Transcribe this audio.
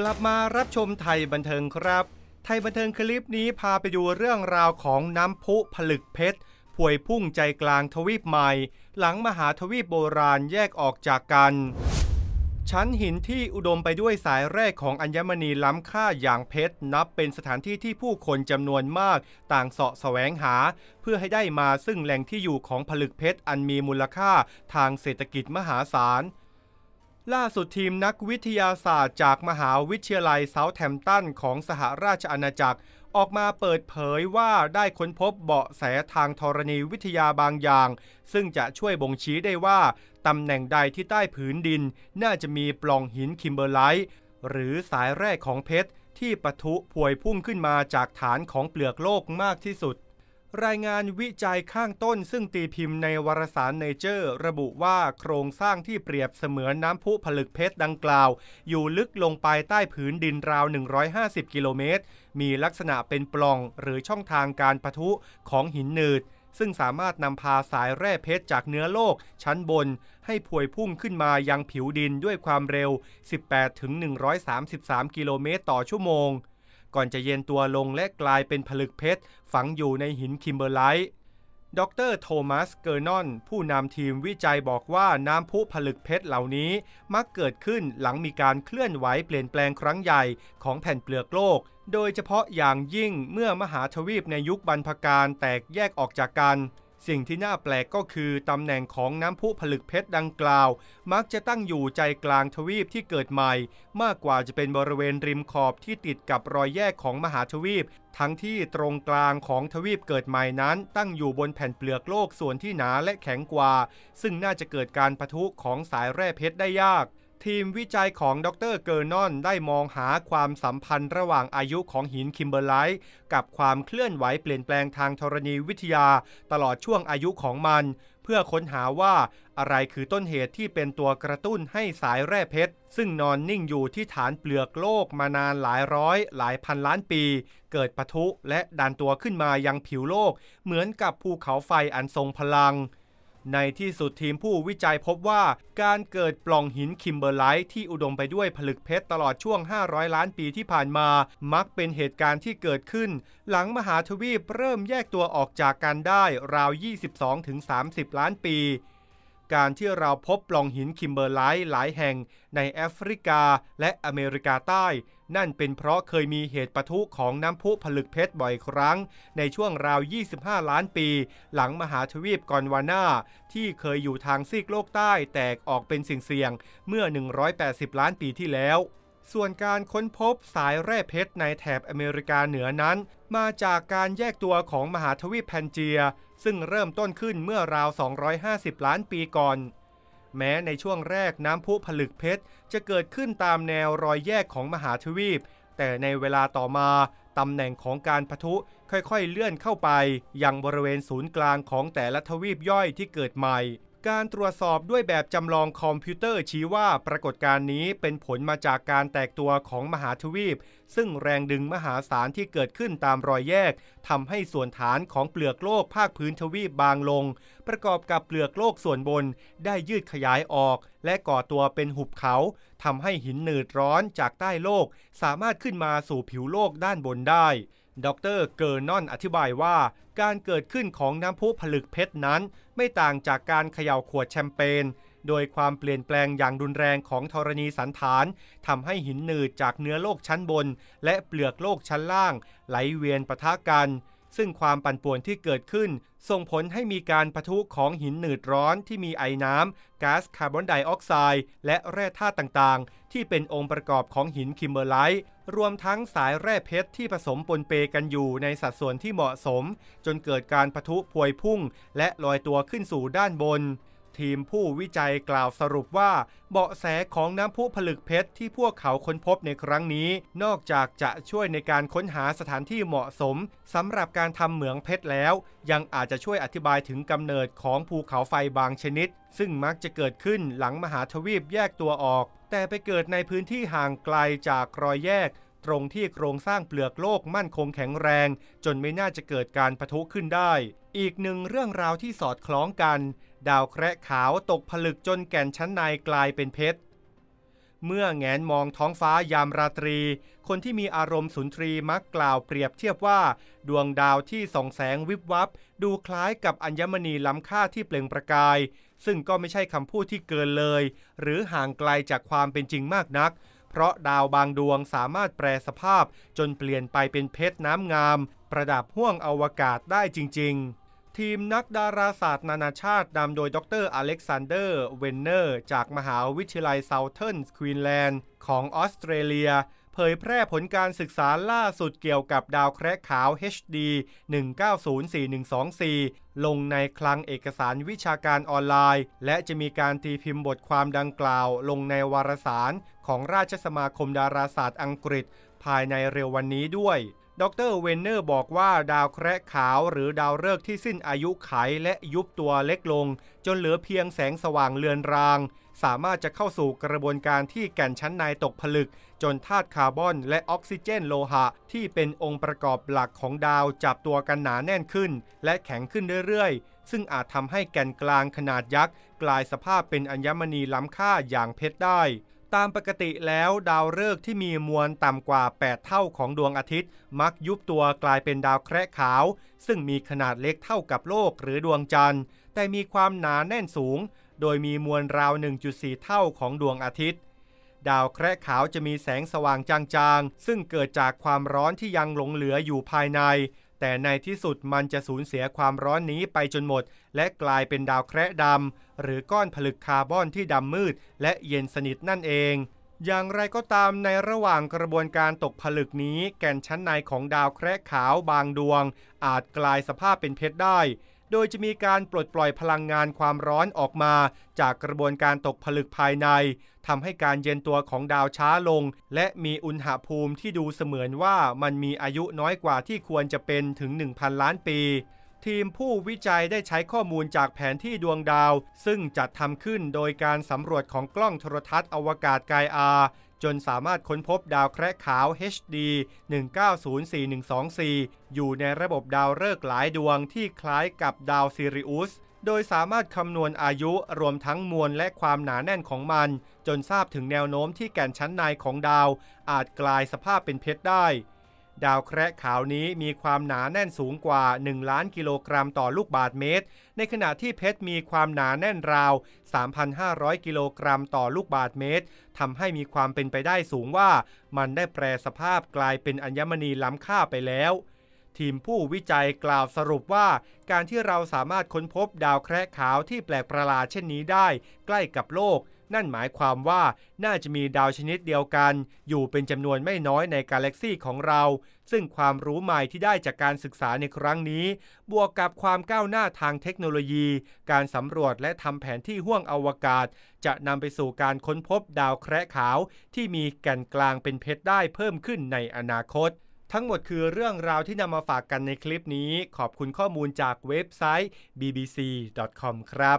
กลับมารับชมไทยบันเทิงครับ ไทยบันเทิงคลิปนี้พาไปดูเรื่องราวของน้ำพุผลึกเพชรพวยพุ่งใจกลางทวีปใหม่ หลังมหาทวีปโบราณแยกออกจากกัน ชั้นหินที่อุดมไปด้วยสายแร่ของอัญมณีล้ำค่าอย่างเพชร นับเป็นสถานที่ที่ผู้คนจำนวนมาก ต่างเสาะแสวงหา เพื่อให้ได้มาซึ่งแหล่งที่อยู่ของผลึกเพชรอันมีมูลค่าทางเศรษฐกิจมหาศาลล่าสุดทีมนักวิทยาศาสตร์จากมหาวิทยาลัยเซาทแธมป์ตันของสหราชอาณาจักรออกมาเปิดเผยว่าได้ค้นพบเบาะแสทางธรณีวิทยาบางอย่าง ซึ่งจะช่วยบ่งชี้ได้ว่าตำแหน่งใดที่ใต้ผืนดินน่าจะมีปล่องหินคิมเบอร์ไลท์หรือสายแร่ของเพชรที่ปะทุพวยพุ่งขึ้นมาจากฐานของเปลือกโลกมากที่สุดรายงานวิจัยข้างต้นซึ่งตีพิมพ์ในวารสารเนเจอร์ระบุว่าโครงสร้างที่เปรียบเสมือนน้ำพุผลึกเพชรดังกล่าว อยู่ลึกลงไปใต้ผืนดินราว 150 กิโลเมตร มีลักษณะเป็นปล่องหรือช่องทางการปะทุของหินหนืด ซึ่งสามารถนำพาสายแร่เพชรจากเนื้อโลกชั้นบน ให้พวยพุ่งขึ้นมายังผิวดินด้วยความเร็ว18-133กิโลเมตรต่อชั่วโมงก่อนจะเย็นตัวลงและกลายเป็นผลึกเพชรฝังอยู่ในหินคิมเบอร์ไลท์ดรโทมัสเกอร์นอน ผู้นำทีมวิจัยบอกว่าน้ำพุผลึกเพชรเหล่านี้ มักเกิดขึ้นหลังมีการเคลื่อนไหวเปลี่ยนแปลงครั้งใหญ่ของแผ่นเปลือกโลก โดยเฉพาะอย่างยิ่งเมื่อมหาทวีปในยุคบรรพการแตกแยกออกจากกันสิ่งที่น่าแปลกก็คือตำแหน่งของน้ำพุผลึกเพชรดังกล่าว มักจะตั้งอยู่ใจกลางทวีปที่เกิดใหม่ มากกว่าจะเป็นบริเวณริมขอบที่ติดกับรอยแยกของมหาทวีป ทั้งที่ตรงกลางของทวีปเกิดใหม่นั้น ตั้งอยู่บนแผ่นเปลือกโลกส่วนที่หนาและแข็งกว่า ซึ่งน่าจะเกิดการปะทุของสายแร่เพชรได้ยากทีมวิจัยของดรเกอร์นอน ได้มองหาความสัมพันธ์ระหว่างอายุของหินคิมเบอร์ไลท์กับความเคลื่อนไหวเปลี่ยนแปลงทางธรณีวิทยาตลอดช่วงอายุของมัน เพื่อค้นหาว่า อะไรคือต้นเหตุที่เป็นตัวกระตุ้นให้สายแร่เพชรซึ่งนอนนิ่งอยู่ที่ฐานเปลือกโลกมานานหลายร้อย หลายพันล้านปี เกิดปะทุและดันตัวขึ้นมายังผิวโลก เหมือนกับภูเขาไฟอันทรงพลังในที่สุดทีมผู้วิจัยพบว่า การเกิดปล่องหินคิมเบอร์ไลท์ที่อุดมไปด้วยผลึกเพชรตลอดช่วง 500 ล้านปีที่ผ่านมา มักเป็นเหตุการณ์ที่เกิดขึ้นหลังมหาทวีปเริ่มแยกตัวออกจากกันได้ราว 22-30 ล้านปีการที่เราพบปล่องหินคิมเบอร์ไลท์หลายแห่งในแอฟริกาและอเมริกาใต้ นั่นเป็นเพราะเคยมีเหตุปะทุของน้ำพุผลึกเพชรบ่อยครั้ง ในช่วงราว 25 ล้านปีหลังมหาทวีปกอนวาน่าที่เคยอยู่ทางซีกโลกใต้แตกออกเป็นสิ่งเสี่ยงเมื่อ 180 ล้านปีที่แล้ว ส่วนการค้นพบสายแร่เพชรในแถบอเมริกาเหนือนั้น มาจากการแยกตัวของมหาทวีปแพนเจียซึ่งเริ่มต้นขึ้นเมื่อราว 250 ล้านปีก่อน แม้ในช่วงแรกน้ำพุผลึกเพชรจะเกิดขึ้นตามแนวรอยแยกของมหาทวีป แต่ในเวลาต่อมา ตำแหน่งของการพทุค่อยๆเลื่อนเข้าไปยังบริเวณศูนย์กลางของแต่ละทวีปย่อยที่เกิดใหม่การตรวจสอบด้วยแบบจำลองคอมพิวเตอร์ชี้ว่าปรากฏการณ์นี้เป็นผลมาจากการแตกตัวของมหาทวีป ซึ่งแรงดึงมหาศาลที่เกิดขึ้นตามรอยแยกทำให้ส่วนฐานของเปลือกโลกภาคพื้นทวีปบางลง ประกอบกับเปลือกโลกส่วนบนได้ยืดขยายออก และก่อตัวเป็นหุบเขาทำให้หินหนืดร้อนจากใต้โลก สามารถขึ้นมาสู่ผิวโลกด้านบนได้ ดรเกอร์นอนอธิบายว่าการเกิดขึ้นของน้ำพุผลึกเพชรนั้น ไม่ต่างจากการเขย่าขวดแชมเปญ โดยความเปลี่ยนแปลงอย่างรุนแรงของธรณีสันฐานทำให้หินหนืดจากเนื้อโลกชั้นบน และเปลือกโลกชั้นล่าง ไหลเวียนปะทะกันซึ่งความปั่นป่วนที่เกิดขึ้น ส่งผลให้มีการปะทุของหินหนืดร้อนที่มีไอน้ำก๊าซคาร์บอนไดออกไซด์และแร่ธาตุต่างๆ ที่เป็นองค์ประกอบของหินคิมเบอร์ไลท์รวมทั้งสายแร่เพชรที่ผสมปนเปกันอยู่ในสัดส่วนที่เหมาะสม จนเกิดการปะทุพวยพุ่ง และลอยตัวขึ้นสู่ด้านบนทีมผู้วิจัยกล่าวสรุปว่าเบาะแสของน้ำพุผลึกเพชร ที่พวกเขาค้นพบในครั้งนี้ นอกจากจะช่วยในการค้นหาสถานที่เหมาะสมสำหรับการทำเหมืองเพชรแล้วยังอาจจะช่วยอธิบายถึงกำเนิดของภูเขาไฟบางชนิด ซึ่งมักจะเกิดขึ้นหลังมหาทวีปแยกตัวออก แต่ไปเกิดในพื้นที่ห่างไกลจากรอยแยก ตรงที่โครงสร้างเปลือกโลกมั่นคงแข็งแรง จนไม่น่าจะเกิดการปะทุขึ้นได้ อีกหนึ่งเรื่องราวที่สอดคล้องกันดาวแคระขาวตกผลึกจนแก่นชั้นในกลายเป็นเพชร เมื่อแงนมองท้องฟ้ายามราตรี คนที่มีอารมณ์สุนทรีมักกล่าวเปรียบเทียบว่า ดวงดาวที่ส่องแสงวิบวับ ดูคล้ายกับอัญมณีล้ำค่าที่เปล่งประกาย ซึ่งก็ไม่ใช่คำพูดที่เกินเลย หรือห่างไกลจากความเป็นจริงมากนัก เพราะดาวบางดวงสามารถแปรสภาพจนเปลี่ยนไปเป็นเพชรน้ำงาม ประดับห้วงอวกาศได้จริง ๆทีมนักดาราศาสตร์นานาชาตินำโดยดรอเล็กซานเดอร์เวนเนอร์ จากมหาวิทยาลัยเซาเทิร์นควีนแลนด์ ของออสเตรเลีย เผยแพร่ผลการศึกษาล่าสุดเกี่ยวกับดาวแคระขาว HD 1904124 ลงในคลังเอกสารวิชาการออนไลน์ และจะมีการตีพิมพ์บทความดังกล่าวลงในวารสารของราชสมาคมดาราศาสตร์อังกฤษ ภายในเร็ววันนี้ด้วยดรเวนเนอร์บอกว่าดาวแคระขาวหรือดาวฤกษ์ที่สิ้นอายุไข และยุบตัวเล็กลง จนเหลือเพียงแสงสว่างเลือนราง สามารถจะเข้าสู่กระบวนการที่แก่นชั้นในตกผลึก จนธาตุคาร์บอนและออกซิเจนโลหะที่เป็นองค์ประกอบหลักของดาวจับตัวกันหนาแน่นขึ้น และแข็งขึ้นเรื่อยๆ ซึ่งอาจทำให้แก่นกลางขนาดยักษ์กลายสภาพเป็นอัญมณีล้ำค่าอย่างเพชรได้ตามปกติแล้วดาวฤกษ์ที่มีมวลต่ำกว่า 8 เท่าของดวงอาทิตย์ มักยุบตัวกลายเป็นดาวแคระขาวซึ่งมีขนาดเล็กเท่ากับโลกหรือดวงจันทร์ แต่มีความหนาแน่นสูง โดยมีมวลราว 1.4 เท่าของดวงอาทิตย์ ดาวแคระขาวจะมีแสงสว่างจางๆซึ่งเกิดจากความร้อนที่ยังหลงเหลืออยู่ภายในแต่ในที่สุดมันจะสูญเสียความร้อนนี้ไปจนหมด และกลายเป็นดาวแคระดำ หรือก้อนผลึกคาร์บอนที่ดำมืดและเย็นสนิทนั่นเอง อย่างไรก็ตามในระหว่างกระบวนการตกผลึกนี้แก่นชั้นในของดาวแคระขาวบางดวง อาจกลายสภาพเป็นเพชรได้โดยจะมีการปลดปล่อยพลังงานความร้อนออกมาจากกระบวนการตกผลึกภายในทำให้การเย็นตัวของดาวช้าลง และมีอุณหภูมิที่ดูเสมือนว่ามันมีอายุน้อยกว่าที่ควรจะเป็นถึง 1,000 ล้านปี ทีมผู้วิจัยได้ใช้ข้อมูลจากแผนที่ดวงดาว ซึ่งจัดทำขึ้นโดยการสำรวจของกล้องโทรทัศน์อวกาศกายอาจนสามารถค้นพบดาวแคระขาว HD 1904-124 อยู่ในระบบดาวฤกษ์หลายดวงที่คล้ายกับดาวซิริอุส โดยสามารถคำนวณอายุรวมทั้งมวลและความหนาแน่นของมัน จนทราบถึงแนวโน้มที่แก่นชั้นในของดาว อาจกลายสภาพเป็นเพชรได้ดาวแคระขาวนี้มีความหนาแน่นสูงกว่า 1 ล้านกิโลกรัมต่อลูกบา์เมตร ในขณะที่เพชรมีความหนาแน่นราว 3,500 กิโลกรัมต่อลูกบา์เมตรทำให้มีความเป็นไปได้สูงว่ามันได้แปรสภาพกลายเป็นอัญมณีล้ำค่าไปแล้ว ทีมผู้วิจัยกล่าวสรุปว่า การที่เราสามารถค้นพบดาวแคระขาวที่แปลกประหลาดเช่นนี้ได้ ใกล้กับโลกนั่นหมายความว่าน่าจะมีดาวชนิดเดียวกัน อยู่เป็นจำนวนไม่น้อยในกาแล็กซีของเรา ซึ่งความรู้ใหม่ที่ได้จากการศึกษาในครั้งนี้ บวกกับความก้าวหน้าทางเทคโนโลยี การสำรวจและทำแผนที่ห้วงอวกาศ จะนำไปสู่การค้นพบดาวแคระขาว ที่มีแก่นกลางเป็นเพชรได้เพิ่มขึ้นในอนาคต ทั้งหมดคือเรื่องราวที่นำมาฝากกันในคลิปนี้ ขอบคุณข้อมูลจากเว็บไซต์ bbc.com ครับ